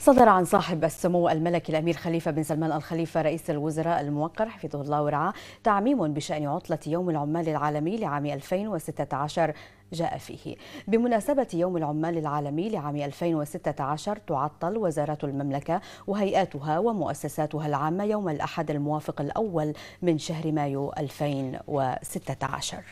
صدر عن صاحب السمو الملكي الامير خليفه بن سلمان الخليفه رئيس الوزراء الموقر حفظه الله ورعاه تعميم بشان عطله يوم العمال العالمي لعام 2016 جاء فيه بمناسبة يوم العمال العالمي لعام 2016 تعطل وزارة المملكة وهيئاتها ومؤسساتها العامة يوم الأحد الموافق الأول من شهر مايو 2016